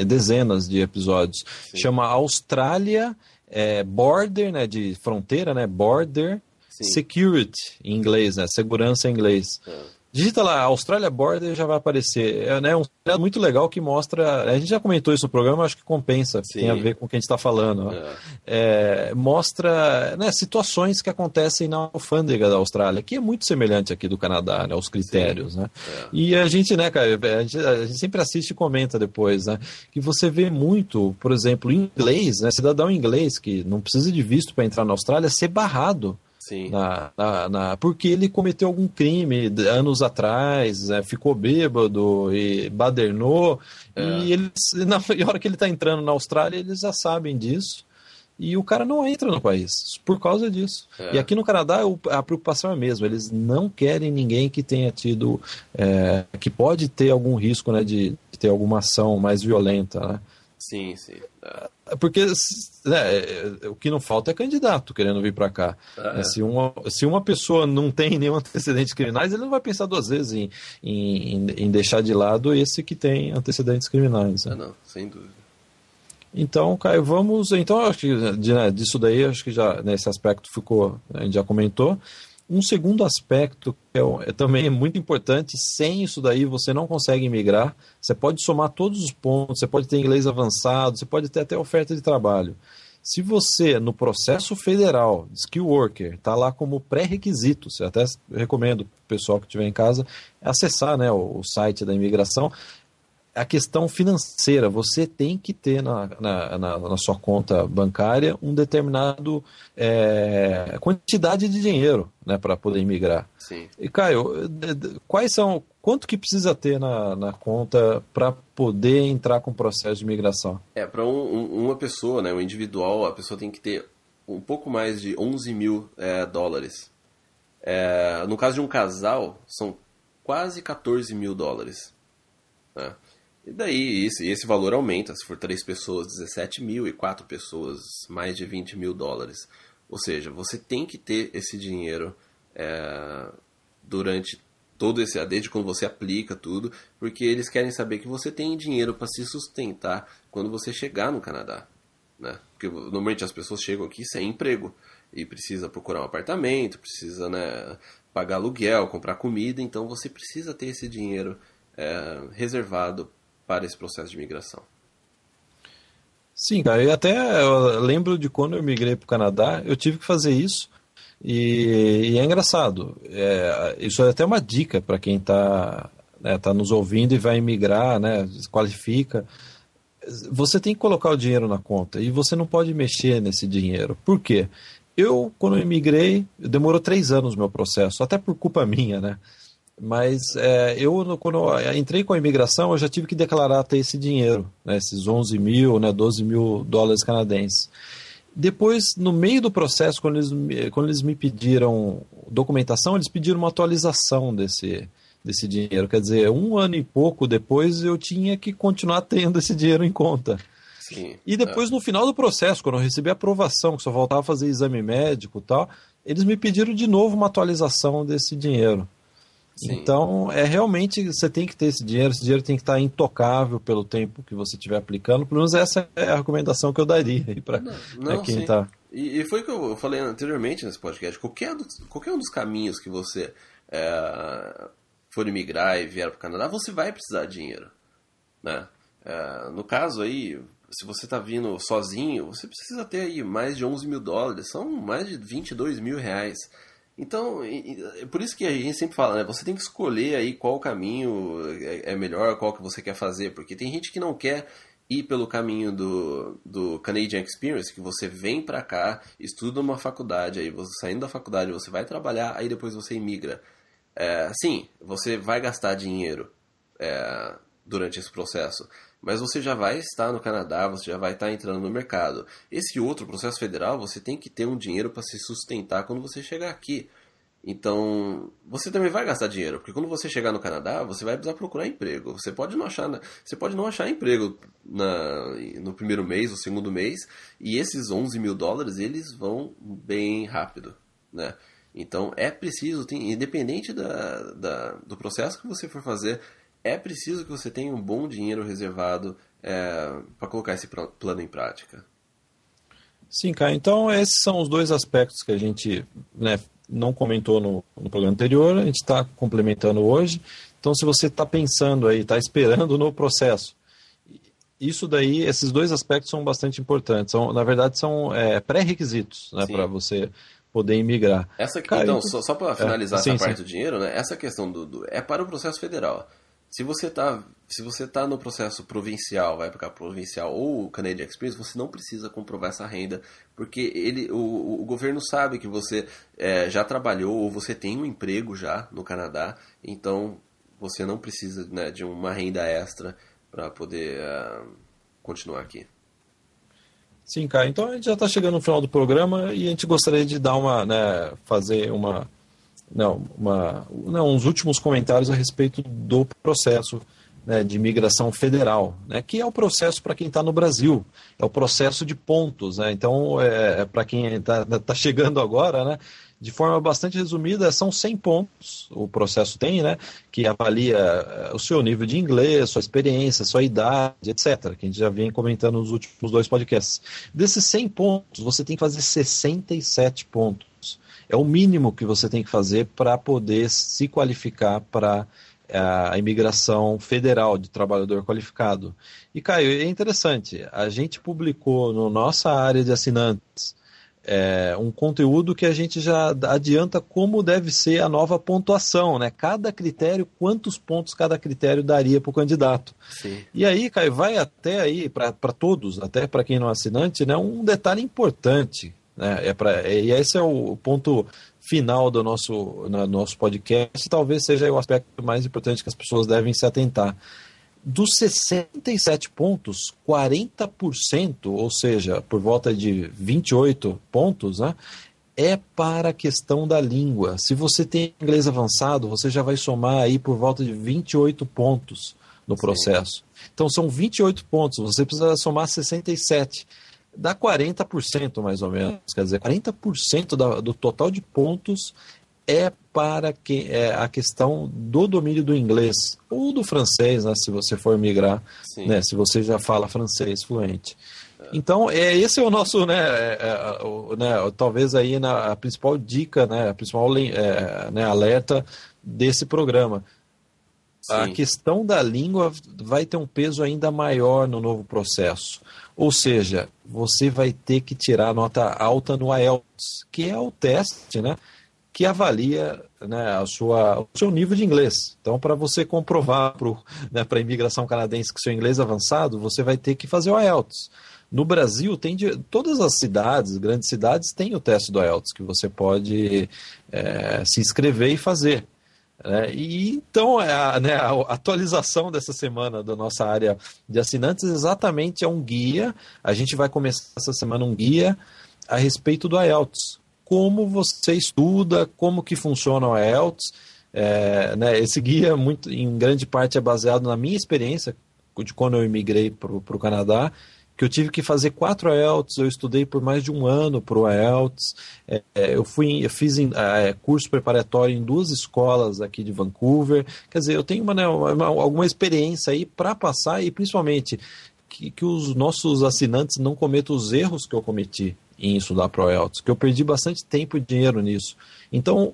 dezenas de episódios. Sim. Chama Austrália é, Border, né? De fronteira, né? Border Sim. Security em inglês, né? Segurança em inglês. É. Digita lá, Austrália Border já vai aparecer. É né, um seriado muito legal que mostra. A gente já comentou isso no programa, acho que compensa, Sim. tem a ver com o que a gente está falando. É. É, mostra né, situações que acontecem na alfândega da Austrália, que é muito semelhante aqui do Canadá, né, os critérios. Né? É. E a gente, né, cara, é, a gente, a gente, sempre assiste e comenta depois, né? Que você vê muito, por exemplo, inglês, né, cidadão inglês que não precisa de visto para entrar na Austrália, ser barrado Sim. Na, na, na, porque ele cometeu algum crime anos atrás, né, ficou bêbado e badernou. É. E eles, na e hora que ele está entrando na Austrália, eles já sabem disso. E o cara não entra no país por causa disso. É. E aqui no Canadá a preocupação é a mesma. Eles não querem ninguém que tenha tido. É, que pode ter algum risco né, de, de ter alguma ação mais violenta. Né? Sim, sim. É. Porque né, é, é, o que não falta é candidato querendo vir para cá. é. Né, se, uma, se uma pessoa não tem nenhum antecedente criminais, ele não vai pensar duas vezes em, em, em deixar de lado esse que tem antecedentes criminais. Né? É, não, sem dúvida. Então, Caio, vamos. Então, acho que né, disso daí, acho que já nesse né, aspecto ficou, a gente já comentou. Um segundo aspecto que é, é, também é muito importante, sem isso daí você não consegue migrar. Você pode somar todos os pontos, você pode ter inglês avançado, você pode ter até oferta de trabalho. Se você, no processo federal, skill worker, está lá como pré-requisito, até recomendo o pessoal que estiver em casa acessar né, o, o site da imigração, a questão financeira. Você tem que ter na, na, na, na sua conta bancária um determinado é, quantidade de dinheiro né, para poder migrar. Sim. E, Caio, quais são. Quanto que precisa ter na, na conta para poder entrar com o processo de migração? É, para um, uma pessoa, né, um individual, a pessoa tem que ter um pouco mais de 11 mil é, dólares. É, no caso de um casal, são quase 14 mil dólares. Né? E daí esse, esse valor aumenta, se for três pessoas, 17 mil e quatro pessoas, mais de 20 mil dólares. Ou seja, você tem que ter esse dinheiro é, durante todo esse desde quando você aplica tudo, porque eles querem saber que você tem dinheiro para se sustentar quando você chegar no Canadá, né? Porque normalmente as pessoas chegam aqui sem emprego e precisa procurar um apartamento, precisa né, pagar aluguel, comprar comida, então você precisa ter esse dinheiro é, reservado para esse processo de migração? Sim, cara, eu até eu lembro de quando eu migrei para o Canadá, eu tive que fazer isso. E, e é engraçado, é, isso é até uma dica para quem está né, tá nos ouvindo e vai emigrar, né, qualifica. Você tem que colocar o dinheiro na conta e você não pode mexer nesse dinheiro. Por quê? Eu, quando eu migrei, demorou três anos o meu processo, até por culpa minha, né? Mas é, eu, quando eu é, entrei com a imigração, eu já tive que declarar ter esse dinheiro, né, esses 11 mil, né, 12 mil dólares canadenses. Depois, no meio do processo, quando eles, quando eles me pediram documentação, eles pediram uma atualização desse, desse dinheiro. Quer dizer, um ano e pouco depois, eu tinha que continuar tendo esse dinheiro em conta. Sim. E depois, é. no final do processo, quando eu recebi a aprovação, que só voltava a fazer exame médico e tal, eles me pediram de novo uma atualização desse dinheiro. Sim. Então, é realmente você tem que ter esse dinheiro, esse dinheiro tem que estar intocável pelo tempo que você estiver aplicando. Pelo menos essa é a recomendação que eu daria para né, quem está. E, e, foi o que eu falei anteriormente nesse podcast. Qualquer, qualquer um dos caminhos que você é, for imigrar e vier para o Canadá, você vai precisar de dinheiro. Né? É, no caso aí, se você está vindo sozinho, você precisa ter aí mais de 11 mil dólares, são mais de 22 mil reais então, é por isso que a gente sempre fala, né? Você tem que escolher aí qual caminho é, é melhor, qual que você quer fazer, porque tem gente que não quer ir pelo caminho do, do Canadian Experience, que você vem para cá, estuda uma faculdade, aí você saindo da faculdade você vai trabalhar, aí depois você imigra. É, sim, você vai gastar dinheiro é, durante esse processo, mas você já vai estar no Canadá, você já vai estar entrando no mercado. Esse outro processo federal, você tem que ter um dinheiro para se sustentar quando você chegar aqui. Então, você também vai gastar dinheiro, porque quando você chegar no Canadá, você vai precisar procurar emprego. Você pode não achar, você pode não achar emprego na, no primeiro mês, no segundo mês, e esses 11 mil dólares, eles vão bem rápido, né? Então, é preciso, tem, independente da, da, do processo que você for fazer, é preciso que você tenha um bom dinheiro reservado é, para colocar esse plano em prática. Sim, cara. Então, esses são os dois aspectos que a gente né, não comentou no, no, programa anterior, a gente está complementando hoje. Então, se você está pensando aí, está esperando no processo, isso daí, esses dois aspectos são bastante importantes. São, na verdade, são é, pré-requisitos né, para você poder imigrar. Essa, então, só, só para é, finalizar é, sim, essa parte sim. do dinheiro, né, essa questão do, do, é para o processo federal. Se você está se você tá no processo provincial, vai para provincial ou Canadian Express, você não precisa comprovar essa renda, porque ele, o, o governo sabe que você é, já trabalhou ou você tem um emprego já no Canadá, então você não precisa né, de uma renda extra para poder uh, continuar aqui. Sim, cara. Então a gente já está chegando no final do programa e a gente gostaria de dar uma, né, fazer uma não, uma, não, uns últimos comentários a respeito do processo né, de migração federal, né, que é o processo para quem está no Brasil, é o processo de pontos. Né, então, é, é para quem está tá chegando agora, né, de forma bastante resumida, são 100 pontos, o processo tem, né, que avalia eh, o seu nível de inglês, sua experiência, sua idade, etc., que a gente já vem comentando nos últimos dois podcasts. Desses 100 pontos, você tem que fazer 67 pontos é o mínimo que você tem que fazer para poder se qualificar para eh, a imigração federal de trabalhador qualificado. E, Caio, é interessante, a gente publicou na no nossa área de assinantes é, um conteúdo que a gente já adianta como deve ser a nova pontuação, né? Cada critério, quantos pontos cada critério daria para o candidato. Sim. E aí, Caio, vai até aí, para todos, até para quem não é assinante, né, um detalhe importante né? É para é, e esse é o ponto final do nosso, no nosso podcast, talvez seja o aspecto mais importante que as pessoas devem se atentar. Dos 67 pontos, 40%, ou seja, por volta de 28 pontos, né, é para a questão da língua. Se você tem inglês avançado, você já vai somar aí por volta de 28 pontos no processo. Sim. Então são 28 pontos, você precisa somar 67 dá 40% mais ou menos. Quer dizer, 40% da, do total de pontos é para que, é, a questão do domínio do inglês ou do francês, né, se você for migrar, né, se você já fala francês fluente. Então, é, esse é o nosso, né, é, é o, né talvez aí na, a principal dica, né, a principal é, né, alerta desse programa. Sim. A questão da língua vai ter um peso ainda maior no novo processo. Ou seja, você vai ter que tirar nota alta no IELTS, que é o teste né, que avalia né, a sua, o seu nível de inglês. Então, para você comprovar para né, a imigração canadense que seu inglês é avançado, você vai ter que fazer o IELTS. No Brasil, tem de, todas as cidades, grandes cidades, têm o teste do IELTS, que você pode é, se inscrever e fazer. Né? e então é a, né, a, atualização dessa semana da nossa área de assinantes exatamente é um guia. A gente vai começar essa semana um guia a respeito do IELTS. Como você estuda, como que funciona o IELTS. É, né, esse guia, muito, em grande parte, é baseado na minha experiência de quando eu imigrei para o Canadá que eu tive que fazer quatro IELTS, eu estudei por mais de um ano para o IELTS, é, é, eu, fui, eu fiz em, é, curso preparatório em duas escolas aqui de Vancouver, quer dizer, eu tenho uma, né, uma alguma experiência aí para passar e principalmente que, que os nossos assinantes não cometam os erros que eu cometi em estudar para o IELTS, que eu perdi bastante tempo e dinheiro nisso. Então,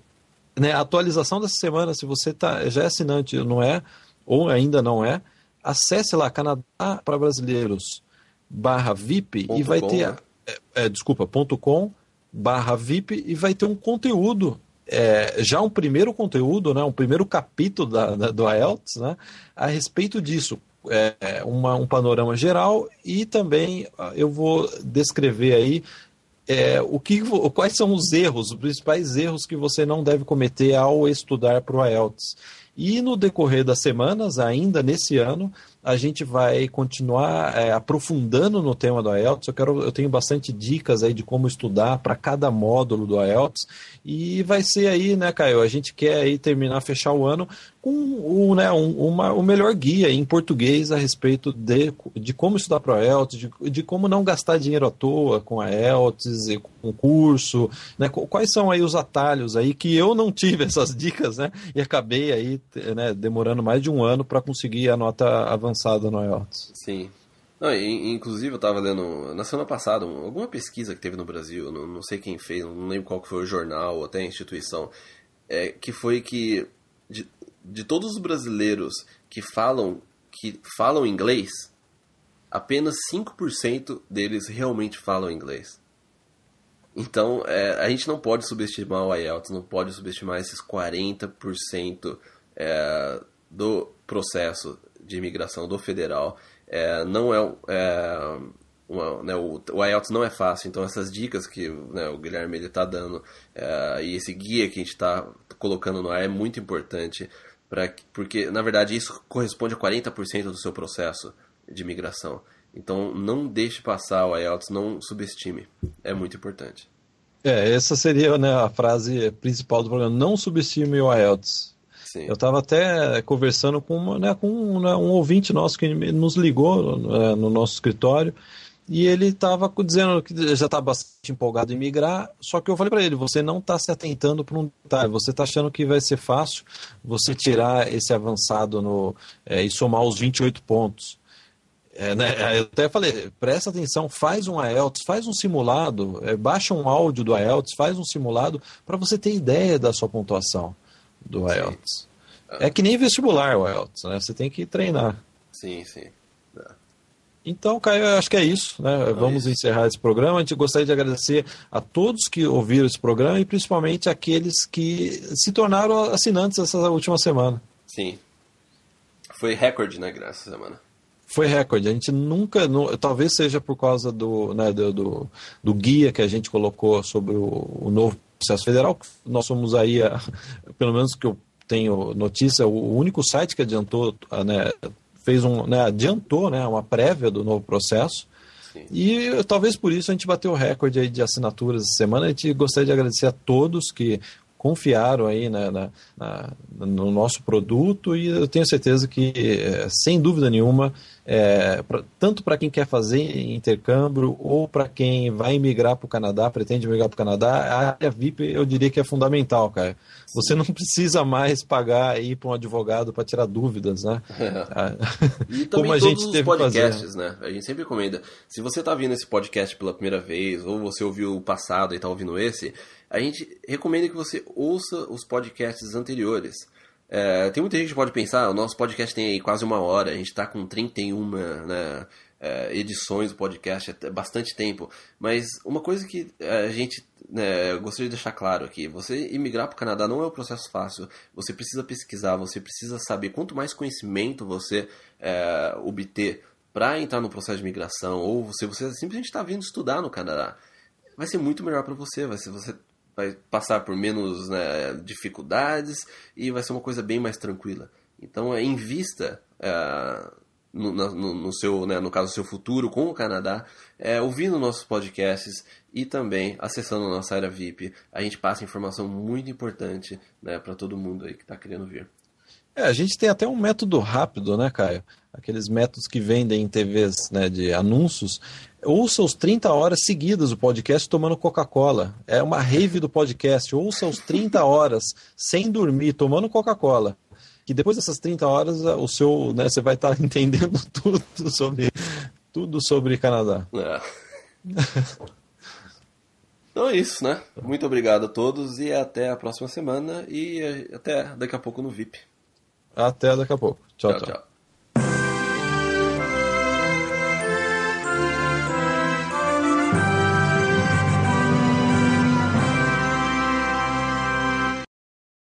né, a atualização dessa semana, se você tá, já é assinante, não é, ou ainda não é, acesse lá, Canadá para Brasileiros barra VIP ponto e vai com, ter. Né? É, é, desculpa, ponto com barra VIP e vai ter um conteúdo. É, já um primeiro conteúdo, né, um primeiro capítulo da, da, do IELTS né, a respeito disso. É, é, uma, um panorama geral e também ah, eu vou descrever aí é, o que, quais são os erros, os principais erros que você não deve cometer ao estudar para o IELTS. E no decorrer das semanas, ainda nesse ano, a gente vai continuar é, aprofundando no tema do IELTS. Eu, quero, eu tenho bastante dicas aí de como estudar para cada módulo do IELTS. E vai ser aí, né, Caio? A gente quer aí terminar, fechar o ano um um, né, um, uma, o melhor guia em português a respeito de, de como estudar para a IELTS, de, de como não gastar dinheiro à toa com a IELTS e com o curso, né, quais são aí os atalhos aí que eu não tive essas dicas, né, e acabei aí né, demorando mais de um ano para conseguir a nota avançada no IELTS. Sim. Não, inclusive eu estava lendo na semana passada alguma pesquisa que teve no Brasil, não, não sei quem fez, não lembro qual foi o jornal ou até a instituição, é, que foi que de todos os brasileiros que falam que falam inglês, apenas 5% deles realmente falam inglês. Então, é, a gente não pode subestimar o IELTS, não pode subestimar esses 40% é, do processo de imigração do federal. É, não é, é, uma, né, o, o IELTS não é fácil, então essas dicas que né, o Guilherme está dando é, e esse guia que a gente está colocando no ar é muito importante porque, na verdade, isso corresponde a 40% do seu processo de migração. Então, não deixe passar o IELTS, não subestime. É muito importante. É, essa seria né, a frase principal do programa. Não subestime o IELTS. Sim. Eu estava até conversando com, uma, né, com um, né, um, ouvinte nosso que nos ligou né, no nosso escritório e ele estava dizendo que já está bastante empolgado em migrar, só que eu falei para ele: você não está se atentando para um detalhe, você está achando que vai ser fácil você tirar esse avançado no, é, e somar os 28 pontos. É, né? Eu até falei: presta atenção, faz um IELTS, faz um simulado, é, baixa um áudio do IELTS, faz um simulado para você ter ideia da sua pontuação do IELTS. Sim. É que nem vestibular o IELTS, né? você tem que treinar. Sim, sim. Então, Caio, acho que é isso. Né? Vamos é isso. encerrar esse programa. A gente gostaria de agradecer a todos que ouviram esse programa e principalmente aqueles que se tornaram assinantes essa última semana. Sim. Foi recorde, né, graças semana foi recorde. A gente nunca, não, talvez seja por causa do, né, do, do, do, guia que a gente colocou sobre o, o novo processo federal. Nós somos aí, a, pelo menos que eu tenho notícia, o único site que adiantou né, fez um, né, adiantou né, uma prévia do novo processo. Sim. E talvez por isso a gente bateu o recorde aí de assinaturas essa semana. A gente gostaria de agradecer a todos que confiaram aí na, né, na, na no nosso produto e eu tenho certeza que, eh, sem dúvida nenhuma, é, pra, tanto para quem quer fazer intercâmbio ou para quem vai emigrar para o Canadá, pretende emigrar para o Canadá, a área VIP eu diria que é fundamental, cara. Você não precisa mais pagar aí para um advogado para tirar dúvidas, né? É. Como a gente teve podcasts, fazer. né? A gente sempre recomenda. Se você está vindo esse podcast pela primeira vez ou você ouviu o passado e está ouvindo esse, a gente recomenda que você ouça os podcasts anteriores é, tem muita gente que pode pensar, ah, o nosso podcast tem aí quase uma hora, a gente está com 31 né, é, edições do podcast, é bastante tempo. Mas uma coisa que a gente né, gostaria de deixar claro aqui, você imigrar para o Canadá não é um processo fácil, você precisa pesquisar, você precisa saber, quanto mais conhecimento você é, obter para entrar no processo de migração, ou se você, você simplesmente está vindo estudar no Canadá, vai ser muito melhor para você, vai ser, você vai passar por menos né, dificuldades e vai ser uma coisa bem mais tranquila. Então, é, invista é, no, no, no, seu, né, no caso, seu futuro com o Canadá, é, ouvindo nossos podcasts e também acessando a nossa área VIP. A gente passa informação muito importante né, para todo mundo aí que está querendo vir. É, a gente tem até um método rápido, né, Caio? Aqueles métodos que vendem em TVs né, de anúncios, Ouça os 30 horas seguidas o podcast tomando Coca-Cola. É uma rave do podcast. Ouça os 30 horas sem dormir, tomando Coca-Cola. Que depois dessas 30 horas, eh, o seu, né, você vai estar tá entendendo tudo sobre tudo sobre Canadá. É. então é isso, né? Muito obrigado a todos e até a próxima semana e eh, até daqui a pouco no VIP. Até daqui a pouco. tchau. tchau. tchau. tchau.